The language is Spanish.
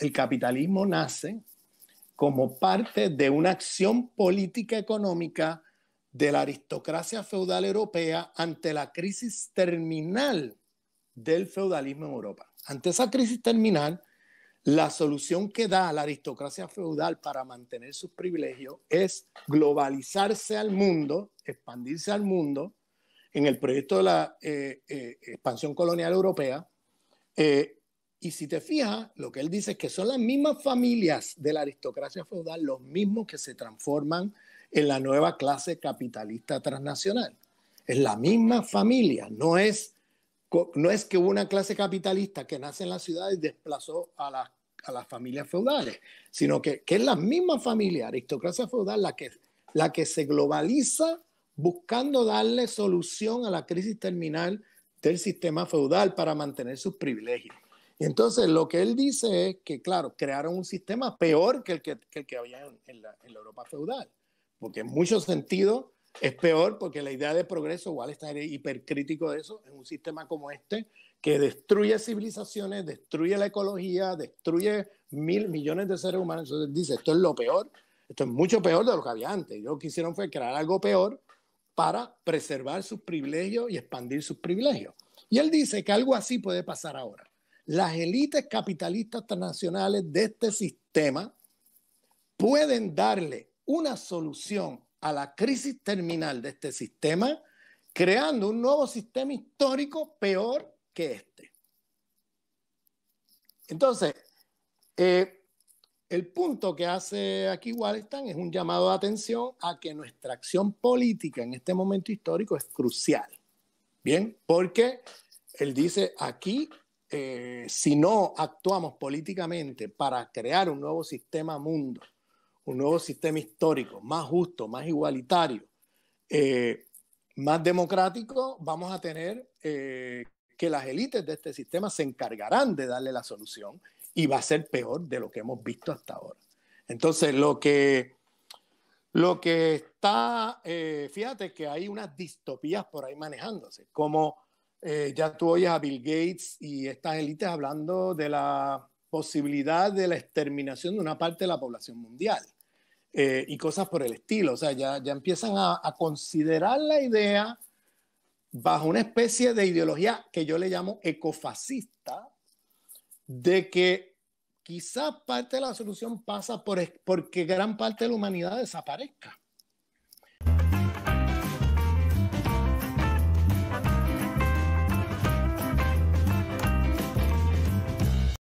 el capitalismo nace como parte de una acción política económica de la aristocracia feudal europea ante la crisis terminal del feudalismo en Europa. Ante esa crisis terminal, la solución que da la aristocracia feudal para mantener sus privilegios es globalizarse al mundo, expandirse al mundo, en el proyecto de la eh, eh, expansión colonial europea, eh, y si te fijas, lo que él dice es que son las mismas familias de la aristocracia feudal, los mismos que se transforman en la nueva clase capitalista transnacional. Es la misma familia, no es, no es que una clase capitalista que nace en la ciudad y desplazó a las, a las familias feudales, sino que, que, es la misma familia, aristocracia feudal, la que, la que se globaliza buscando darle solución a la crisis terminal del sistema feudal para mantener sus privilegios. Y entonces lo que él dice es que, claro, crearon un sistema peor que el que, había en, la, Europa feudal, porque en muchos sentidos es peor porque la idea de progreso, igual estar hipercrítico de eso, en un sistema como este, que destruye civilizaciones, destruye la ecología, destruye mil millones de seres humanos. Entonces dice, esto es lo peor, esto es mucho peor de lo que había antes. Lo que hicieron fue crear algo peor para preservar sus privilegios y expandir sus privilegios. Y él dice que algo así puede pasar ahora las élites capitalistas transnacionales de este sistema pueden darle una solución a la crisis terminal de este sistema, creando un nuevo sistema histórico peor que este. Entonces, eh, el punto que hace aquí Wallenstein es un llamado de atención a que nuestra acción política en este momento histórico es crucial. Bien, porque él dice, aquí eh, si no actuamos políticamente para crear un nuevo sistema mundo, un nuevo sistema histórico, más justo, más igualitario, eh, más democrático, vamos a tener eh, que las élites de este sistema se encargarán de darle la solución y va a ser peor de lo que hemos visto hasta ahora. Entonces, lo que, lo que está, fíjate que hay unas distopías por ahí manejándose, como eh, ya tú oyes a Bill Gates y estas élites hablando de la posibilidad de la exterminación de una parte de la población mundial eh, y cosas por el estilo. O sea, ya, empiezan a, considerar la idea bajo una especie de ideología que yo le llamo ecofascista, de que quizás parte de la solución pasa por porque gran parte de la humanidad desaparezca.